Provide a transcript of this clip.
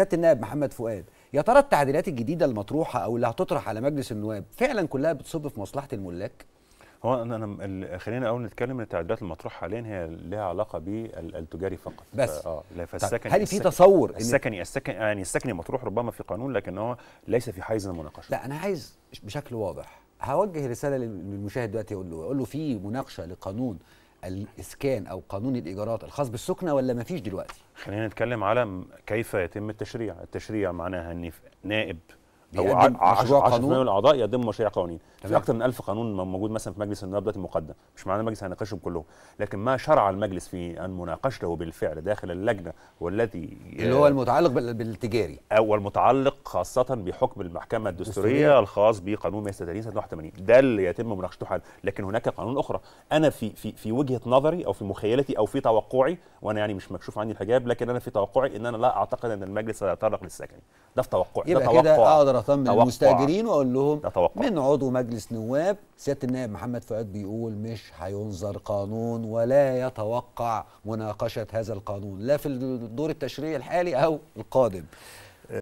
سياده النائب محمد فؤاد يا ترى التعديلات الجديده المطروحه او اللي هتطرح على مجلس النواب فعلا كلها بتصب في مصلحه الملاك هو انا انا خلينا الاول نتكلم ان التعديلات المطروحه حاليا هي لها علاقه بالتجاري فقط بس اه طيب، فالسكن هل في تصور السكني السكني السكن يعني السكني مطروح ربما في قانون لكن هو ليس في حيز المناقشه لا انا عايز بشكل واضح هوجه رساله للمشاهد دلوقتي اقول له اقول له في مناقشه لقانون الاسكان او قانون الايجارات الخاص بالسكنه ولا ما فيش دلوقتي خلينا نتكلم على كيف يتم التشريع التشريع معناها ان نائب او 10 قانون من الاعضاء يقدموا مشاريع قوانين في اكثر من 1000 قانون موجود مثلا في مجلس النواب دلوقتي مقدم مش معناه المجلس هيناقشهم كلهم لكن ما شرع المجلس في ان مناقشته بالفعل داخل اللجنه والتي اللي هو المتعلق بالتجاري او آه، المتعلق خاصه بحكم المحكمه الدستوريه الخاص بقانون 130 سنه 81 ده اللي يتم مناقشته حالا لكن هناك قانون اخرى انا في في في وجهه نظري او في مخيلتي او في توقعي وانا يعني مش مكشوف عني الحجاب لكن انا في توقعي ان انا لا اعتقد ان المجلس سيتطرق للسكن ده في توقعي ده توقع مباشره من المستاجرين واقول لهم توقع. من عضو مجلس نواب سياده النائب محمد فؤاد بيقول مش هينظر قانون ولا يتوقع مناقشه هذا القانون لا في الدور التشريعي الحالي او القادم